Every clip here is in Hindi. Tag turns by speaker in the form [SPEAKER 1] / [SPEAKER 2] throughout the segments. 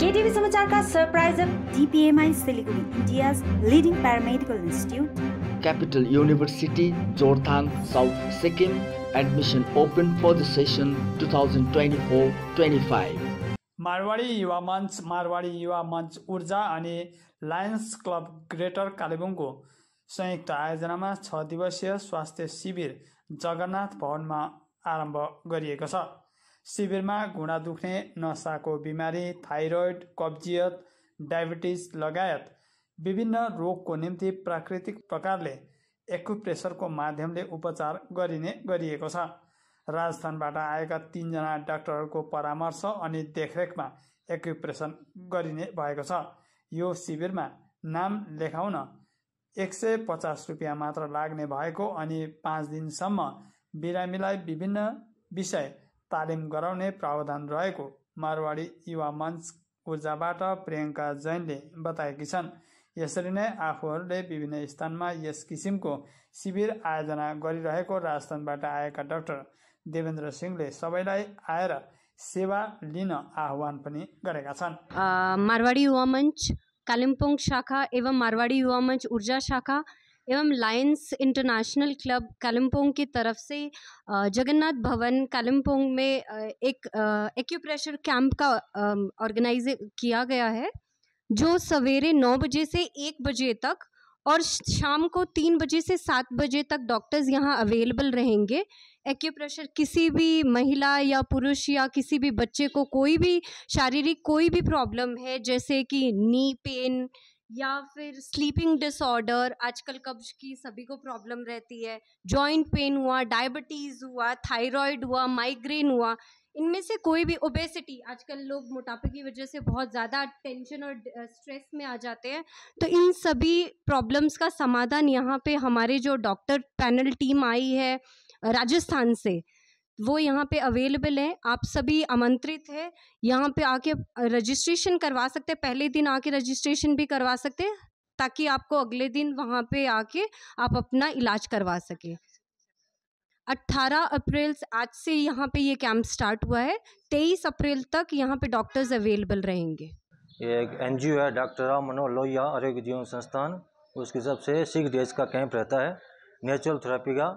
[SPEAKER 1] केटिभी समाचारका surprise DPMI Siliguri India's leading paramedical
[SPEAKER 2] institute capital university Jorethang south Sikkim admission open for the session two thousand twenty four twenty five Marwari Yuva Manch Marwari Yuva मञ्च ऊर्जा अनि लायन्स क्लब ग्रेटर कालेबुङको संयुक्त आयोजनामा छ दिवसीय स्वास्थ्य शिविर जगन्नाथ भवनमा आरम्भ गरिएको छ शिविरमा घुँडा दुख्ने नसाको बिमारी थाइरोइड कब्जियत डायबिटिज लगायत विभिन्न रोगको निम्ति प्राकृतिक प्रकारले एक्युप्रेसरको माध्यमले उपचार गरिने गरिएको छ राजस्थानबाट आएका तिनजना डाक्टरहरूको परामर्श अनि देखरेखमा एक्युप्रेसन गरिने भएको छ यो शिविरमा नाम लेखाउन एक सय पचास रुपियाँ मात्र लाग्ने भएको अनि पाँच दिनसम्म बिरामीलाई विभिन्न विषय तालिम गराउने प्रावधान रहेको मारवाडी युवा मञ्च ऊर्जाबाट प्रियङ्का जैनले बताएकी छन् यसरी नै आफूहरूले विभिन्न स्थानमा यस किसिमको शिविर आयोजना गरिरहेको राजस्थानबाट आएका डाक्टर देवेन्द्र सिंहले सबैलाई आएर सेवा लिन आह्वान पनि गरेका छन्
[SPEAKER 1] मारवाडी युवा मञ्च कालिम्पोङ शाखा एवं मारवाडी युवा मञ्च ऊर्जा शाखा एवं लायंस इंटरनेशनल क्लब कालिम्पोंग की तरफ से जगन्नाथ भवन कालिम्पोंग में एक एक्यूप्रेशर कैंप का ऑर्गेनाइज किया गया है जो सवेरे नौ बजे से एक बजे तक और शाम को तीन बजे से सात बजे तक डॉक्टर्स यहाँ अवेलेबल रहेंगे एक्यूप्रेशर किसी भी महिला या पुरुष या किसी भी बच्चे को कोई भी शारीरिक कोई भी प्रॉब्लम है जैसे कि नी पेन या फिर स्लीपिंग डिसऑर्डर आजकल कब्ज की सभी को प्रॉब्लम रहती है जॉइंट पेन हुआ डायबिटीज़ हुआ थायराइड हुआ माइग्रेन हुआ इनमें से कोई भी ओबेसिटी आजकल लोग मोटापे की वजह से बहुत ज़्यादा टेंशन और स्ट्रेस में आ जाते हैं तो इन सभी प्रॉब्लम्स का समाधान यहाँ पे हमारे जो डॉक्टर पैनल टीम आई है राजस्थान से वो यहाँ पे अवेलेबल हैं आप सभी आमंत्रित हैं यहाँ पे आके रजिस्ट्रेशन करवा सकते हैं पहले दिन आके रजिस्ट्रेशन भी करवा सकते हैं ताकि आपको अगले दिन वहाँ पे आके आप अपना इलाज करवा सकें 18 अप्रैल आज से यहाँ पे ये कैंप स्टार्ट हुआ है 23 अप्रैल तक यहाँ पे डॉक्टर्स अवेलेबल रहेंगे
[SPEAKER 3] ये एक एन है डॉक्टर राम मनोहर लोहिया आरोग्य जीवन संस्थान उसकी सबसे सिक्स डेज का कैंप रहता है नेचुरल थेरेपी का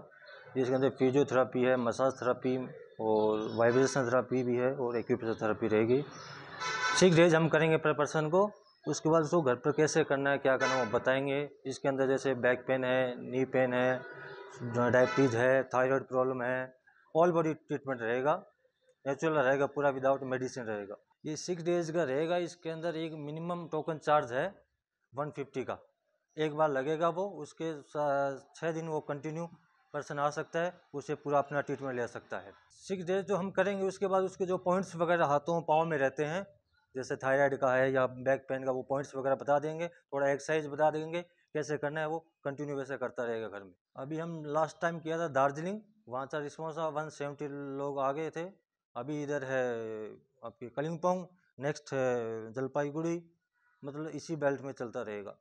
[SPEAKER 3] जिसके अंदर फिजियोथेरापी है मसाज थेरापी और वाइब्रेशन थेरापी भी है और एक्यूप्रेशर थेरापी रहेगी सिक्स डेज हम करेंगे पर पर्सन को उसके बाद उसको घर पर कैसे करना है क्या करना है वो बताएंगे इसके अंदर जैसे बैक पेन है नी पेन है डायबिटीज़ है थायराइड प्रॉब्लम है ऑल बॉडी ट्रीटमेंट रहेगा नेचुरल रहेगा पूरा विदाउट मेडिसिन रहेगा ये सिक्स डेज का रहेगा इसके अंदर एक मिनिमम टोकन चार्ज है वन फिफ्टी का एक बार लगेगा वो उसके छः दिन वो कंटिन्यू पर्सन आ सकता है उसे पूरा अपना ट्रीटमेंट ले सकता है सिक्स डेज जो हम करेंगे उसके बाद उसके जो पॉइंट्स वगैरह हाथों पाँव में रहते हैं जैसे थायराइड का है या बैक पेन का वो पॉइंट्स वगैरह बता देंगे थोड़ा एक्सरसाइज बता देंगे कैसे करना है वो कंटिन्यू वैसे करता रहेगा घर में अभी हम लास्ट टाइम किया था दार्जिलिंग वहाँ से रिस्पॉन्स वन सेवेंटी लोग आ गए थे अभी इधर है आपकी कलिम्पोंग नेक्स्ट है जलपाईगुड़ी मतलब इसी बेल्ट में चलता रहेगा